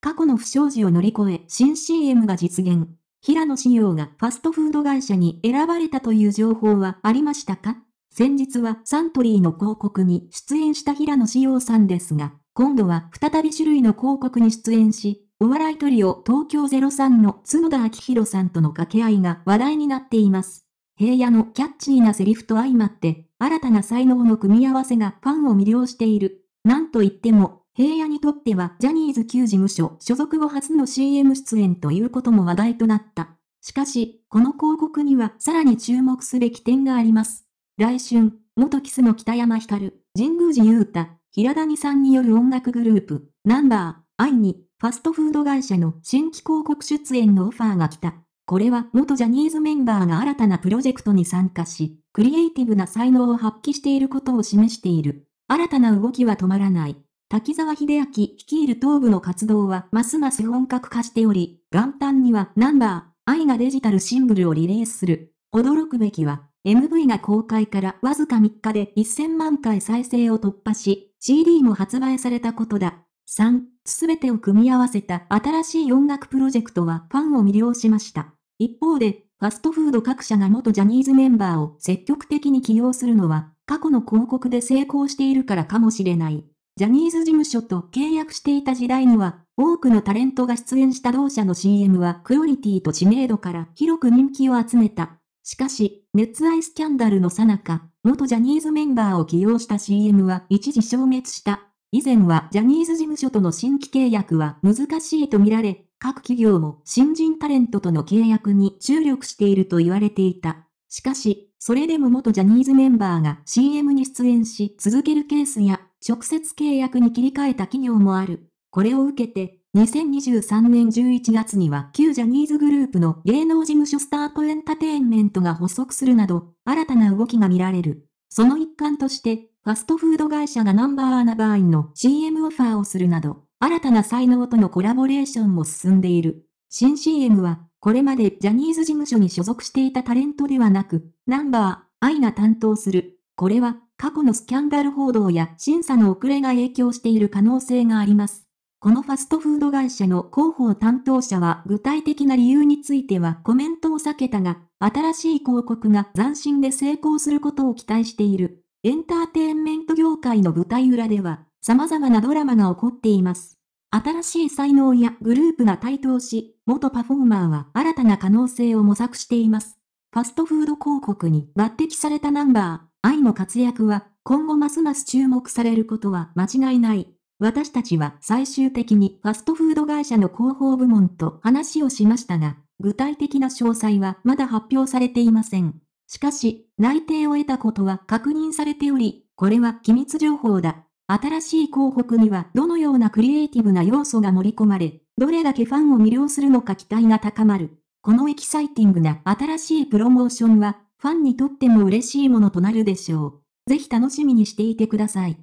過去の不祥事を乗り越え、新 CM が実現。平野紫耀がファストフード会社に選ばれたという情報はありましたか先日はサントリーの広告に出演した平野紫耀さんですが、今度は再び種類の広告に出演し、お笑いトリオ東京03の角田明宏さんとの掛け合いが話題になっています。平野のキャッチーなセリフと相まって、新たな才能の組み合わせがファンを魅了している。なんといっても平野にとってはジャニーズ旧事務所所属後初の CM 出演ということも話題となった。しかし、この広告にはさらに注目すべき点があります。来春、元キスの北山光、神宮寺雄太、平谷さんによる音楽グループ、ナンバー、愛に、ファストフード会社の新規広告出演のオファーが来た。これは元ジャニーズメンバーが新たなプロジェクトに参加し、クリエイティブな才能を発揮していることを示している。新たな動きは止まらない。滝沢秀明率いる東部の活動はますます本格化しており、元旦にはナンバー、愛がデジタルシングルをリレースする。驚くべきは、MV が公開からわずか3日で1000万回再生を突破し、CD も発売されたことだ。3、すべてを組み合わせた新しい音楽プロジェクトはファンを魅了しました。一方で、ファストフード各社が元ジャニーズメンバーを積極的に起用するのは、過去の広告で成功しているからかもしれない。ジャニーズ事務所と契約していた時代には、多くのタレントが出演した同社の CM はクオリティと知名度から広く人気を集めた。しかし、熱愛スキャンダルの最中、元ジャニーズメンバーを起用した CM は一時消滅した。以前はジャニーズ事務所との新規契約は難しいとみられ、各企業も新人タレントとの契約に注力していると言われていた。しかし、それでも元ジャニーズメンバーが CM に出演し続けるケースや直接契約に切り替えた企業もある。これを受けて、2023年11月には旧ジャニーズグループの芸能事務所スタートエンタテインメントが発足するなど、新たな動きが見られる。その一環として、ファストフード会社がナンバーアナバーインの CM オファーをするなど、新たな才能とのコラボレーションも進んでいる。新 CM は、これまでジャニーズ事務所に所属していたタレントではなく、ナンバー、アイが担当する。これは、過去のスキャンダル報道や審査の遅れが影響している可能性があります。このファストフード会社の広報担当者は具体的な理由についてはコメントを避けたが、新しい広告が斬新で成功することを期待している。エンターテインメント業界の舞台裏では、様々なドラマが起こっています。新しい才能やグループが台頭し、元パフォーマーは新たな可能性を模索しています。ファストフード広告に抜擢されたナンバー。愛の活躍は今後ますます注目されることは間違いない。私たちは最終的にファストフード会社の広報部門と話をしましたが、具体的な詳細はまだ発表されていません。しかし、内定を得たことは確認されており、これは機密情報だ。新しい広告にはどのようなクリエイティブな要素が盛り込まれ、どれだけファンを魅了するのか期待が高まる。このエキサイティングな新しいプロモーションは、ファンにとっても嬉しいものとなるでしょう。ぜひ楽しみにしていてください。